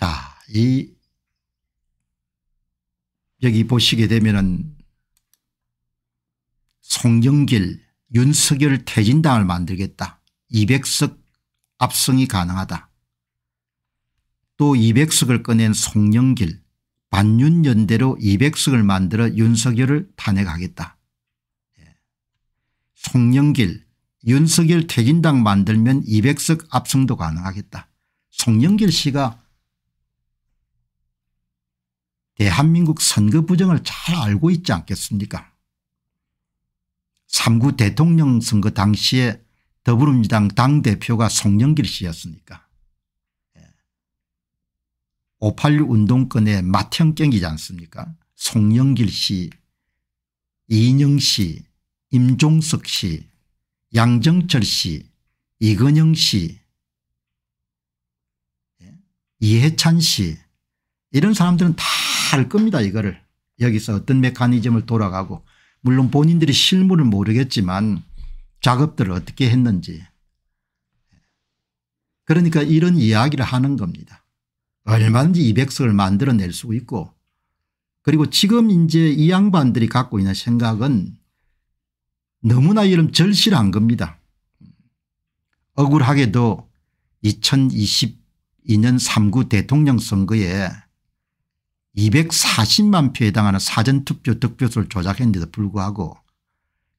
자, 이 여기 보시게 되면은 송영길 윤석열 태진당을 만들겠다. 200석 압승이 가능하다. 또 200석을 꺼낸 송영길 반윤연대로 200석을 만들어 윤석열을 탄핵하겠다. 예. 송영길 윤석열 태진당 만들면 200석 압승도 가능하겠다. 송영길 씨가 대한민국 선거 부정을 잘 알고 있지 않겠습니까 3구 대통령 선거 당시에 더불어민주당 당대표가 송영길 씨였으니까 586 예. 운동권의 맏형경이지 않습니까 송영길 씨 이인영 씨 임종석 씨 양정철 씨 이건영 씨 예. 이해찬 씨 이런 사람들은 다할 겁니다 이거를. 여기서 어떤 메커니즘을 돌아가고 물론 본인들이 실물을 모르겠지만 작업들을 어떻게 했는지 그러니까 이런 이야기를 하는 겁니다. 얼마든지 200석을 만들어낼 수 있고 그리고 지금 이제 이 양반들이 갖고 있는 생각은 너무나 이런 절실한 겁니다. 억울하게도 2022년 3구 대통령 선거에 240만 표에 해당하는 사전투표 득표수를 조작했는데도 불구하고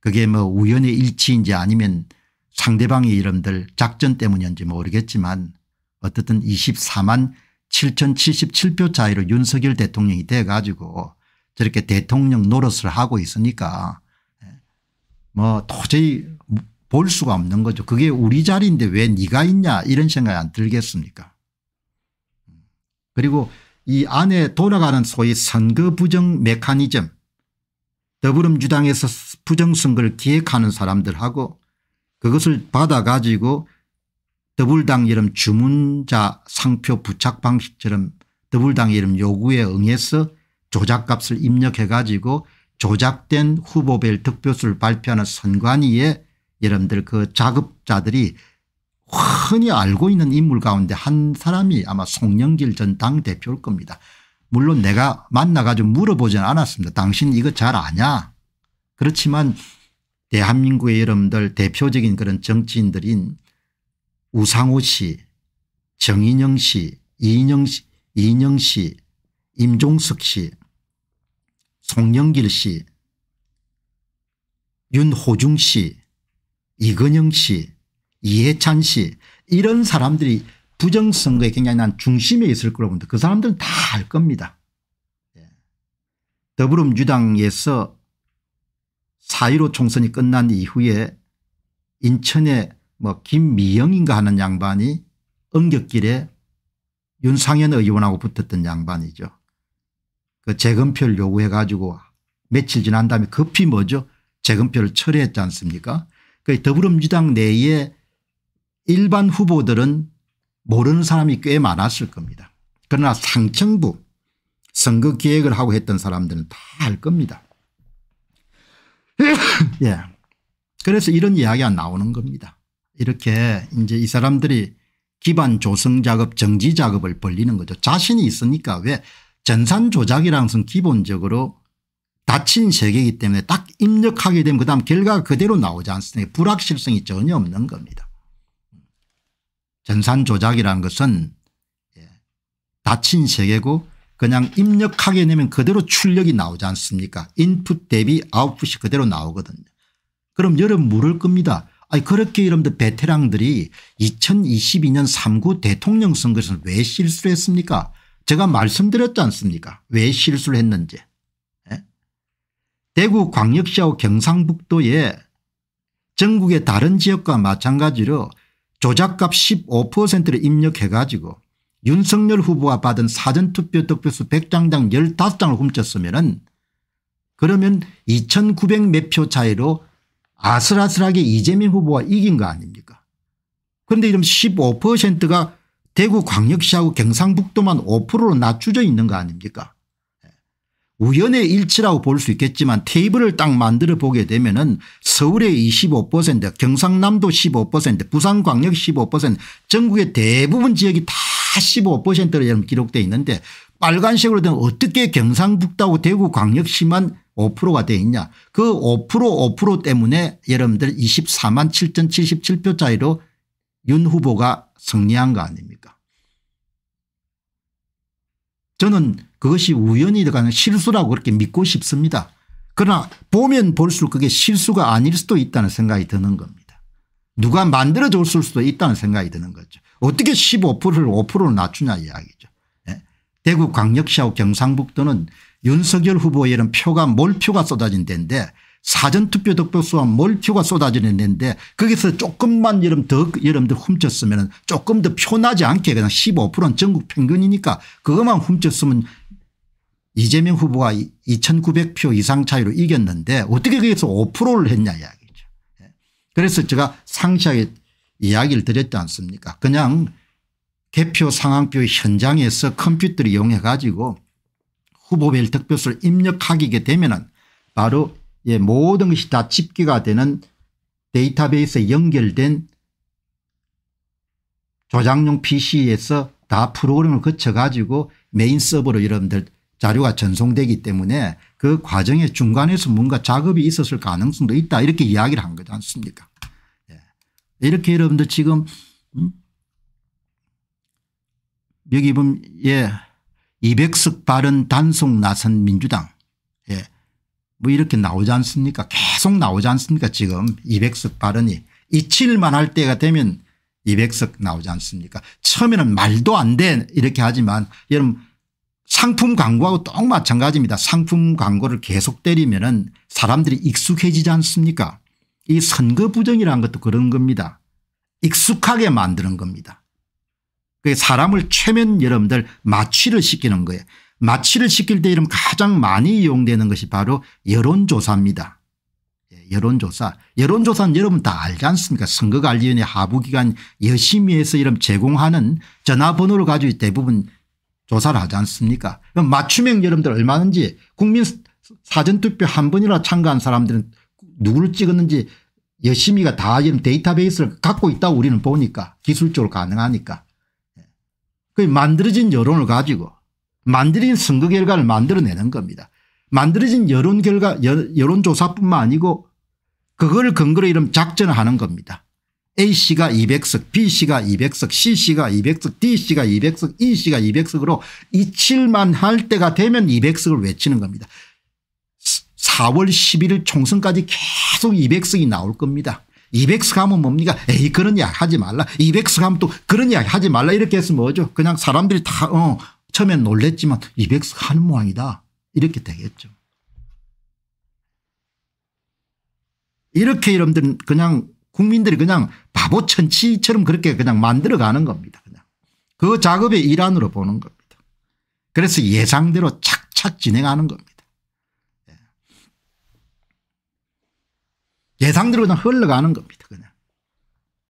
그게 뭐 우연의 일치인지 아니면 상대방의 이름들 작전 때문인지 모르겠지만 어떻든 24만 7077표 차이로 윤석열 대통령이 돼 가지고 저렇게 대통령 노릇을 하고 있으니까 예, 뭐 도저히 볼 수가 없는 거죠. 그게 우리 자리인데 왜 네가 있냐 이런 생각이 안 들겠습니까 그리고 이 안에 돌아가는 소위 선거 부정 메커니즘 더불어민주당에서 부정선거를 기획하는 사람들하고 그것을 받아가지고 더불당 이름 주문자 상표 부착 방식처럼 더불당 이름 요구에 응해서 조작값을 입력해 가지고 조작된 후보별 득표수를 발표하는 선관위에 여러분들 그 작업자들이 흔히 알고 있는 인물 가운데 한 사람이 아마 송영길 전 당대표일 겁니다. 물론 내가 만나가지고 물어보진 않았습니다. 당신 이거 잘 아냐 그렇지만 대한민국의 여러분들 대표적인 그런 정치인들인 우상호 씨 정인영 씨 이인영 씨, 이인영 씨 임종석 씨 송영길 씨 윤호중 씨이근영씨 이해찬 씨 이런 사람들이 부정선거에 굉장히 난 중심에 있을 거라고 봅니다. 그 사람들은 다 알 겁니다. 예. 더불어민주당에서 4.15 총선이 끝난 이후에 인천에 뭐 김미영인가 하는 양반이 엉격길에 윤상현 의원하고 붙었던 양반이죠. 그 재검표를 요구해 가지고 며칠 지난 다음에 급히 뭐죠 재검표를 철회했지 않습니까 그 더불어민주당 내에 일반 후보들은 모르는 사람이 꽤 많았을 겁니다. 그러나 상층부 선거 기획을 하고 했던 사람들은 다 알 겁니다. 예. 그래서 이런 이야기가 나오는 겁니다. 이렇게 이제 이 사람들이 기반 조성 작업 정지 작업을 벌리는 거죠. 자신이 있으니까 왜 전산 조작이란 것은 기본적으로 닫힌 세계이기 때문에 딱 입력하게 되면 그다음 결과가 그대로 나오지 않습니까 불확실성이 전혀 없는 겁니다. 전산 조작이라는 것은 닫힌 예, 세계고 그냥 입력하게 되면 그대로 출력이 나오지 않습니까 인풋 대비 아웃풋이 그대로 나오거든요. 그럼 여러분 물을 겁니다. 아니 그렇게 이러면 베테랑들이 2022년 3구 대통령 선거에서 왜 실수를 했습니까 제가 말씀드렸지 않습니까 왜 실수를 했는지. 예? 대구 광역시하고 경상북도에 전국의 다른 지역과 마찬가지로 조작값 15%를 입력해 가지고 윤석열 후보가 받은 사전투표 득표수 100장당 15장을 훔쳤으면 은 그러면 2900몇표 차이로 아슬아슬하게 이재명 후보가 이긴 거 아닙니까 그런데 이런 15%가 대구 광역시하고 경상북도만 5%로 낮추져 있는 거 아닙니까 우연의 일치라고 볼 수 있겠지만 테이블을 딱 만들어 보게 되면 은 서울의 25% 경상남도 15% 부산광역 15% 전국의 대부분 지역이 다 15%로 기록되어 있는데 빨간색으로 되면 어떻게 경상북도하고 대구광역시만 5%가 돼 있냐 그 5% 5% 때문에 여러분들 24만 7,077표 차이로 윤 후보가 승리한 거 아닙니까 저는 그것이 우연이 들어가는 실수라고 그렇게 믿고 싶습니다. 그러나 보면 볼수록 그게 실수가 아닐 수도 있다는 생각이 드는 겁니다. 누가 만들어줬을 수도 있다는 생각이 드는 거죠. 어떻게 15%를 5%로 낮추냐 이야기죠. 예? 대구 광역시하고 경상북도는 윤석열 후보에 이런 표가 몰표가 쏟아진 데인데 사전투표 득표수와 몰표가 쏟아지는 데 거기서 조금만 여러분 더 여러분들 훔쳤으면 조금 더 표나지 않게 그냥 15%는 전국 평균이니까 그것만 훔쳤으면 이재명 후보가 2900표 이상 차이로 이겼는데 어떻게 거기서 5%를 했냐 이야기죠. 예. 그래서 제가 상시하게 이야기를 드렸지 않습니까 그냥 개표 상황표 현장에서 컴퓨터를 이용해 가지고 후보별 득표수를 입력하게 되면 은 바로 예, 모든 것이 다 집계가 되는 데이터베이스에 연결된 조작용 PC에서 다 프로그램을 거쳐가지고 메인 서버로 여러분들 자료가 전송되기 때문에 그 과정에 중간에서 뭔가 작업이 있었을 가능성도 있다 이렇게 이야기를 한 거지 않습니까 예. 이렇게 여러분들 지금 음? 여기 보면 예 200석 바른 단속 나선 민주당 예뭐 이렇게 나오지 않습니까 계속 나오지 않습니까 지금 200석 발언이 이칠만 할 때가 되면 200석 나오지 않습니까 처음에는 말도 안돼 이렇게 하지만 여러분 상품 광고하고 똑 마찬가지입니다 상품 광고를 계속 때리면 은 사람들이 익숙해지지 않습니까 이 선거 부정이라는 것도 그런 겁니다 익숙하게 만드는 겁니다 그 사람을 최면 여러분들 마취를 시키는 거예요 마취를 시킬 때 이름 가장 많이 이용되는 것이 바로 여론조사입니다. 예, 여론조사. 여론조사는 여러분 다 알지 않습니까 선거관리위원회 하부기관 여심위에서 이름 제공하는 전화번호를 가지고 대부분 조사를 하지 않습니까 그럼 맞춤형 여러분들 얼마든지 국민 사전투표 한 번이라 참가한 사람들은 누구를 찍었는지 여심이가 다 이런 데이터베이스를 갖고 있다고 우리는 보니까 기술적으로 가능하니까. 예. 그 만들어진 여론을 가지고 만들어진 선거 결과를 만들어내는 겁니다. 만들어진 여론 결과 여론조사뿐만 아니고 그걸 근거로 이름 작전하는 겁니다. A씨가 200석 B씨가 200석 C씨가 200석 D씨가 200석 E씨가 200석으로 이칠만 할 때가 되면 200석을 외치는 겁니다. 4월 11일 총선까지 계속 200석이 나올 겁니다. 200석 하면 뭡니까 에이 그런 이야기 하지 말라 200석 하면 또 그런 이야기 하지 말라 이렇게 해서 뭐죠 그냥 사람들이 다어 처음엔 놀랬지만 이백석 한는 모양이다. 이렇게 되겠죠. 이렇게 여러분들은 그냥 국민들이 그냥 바보 천치처럼 그렇게 그냥 만들어가는 겁니다. 그냥 그 작업의 일환으로 보는 겁니다. 그래서 예상대로 착착 진행하는 겁니다. 예. 예상대로 그냥 흘러가는 겁니다.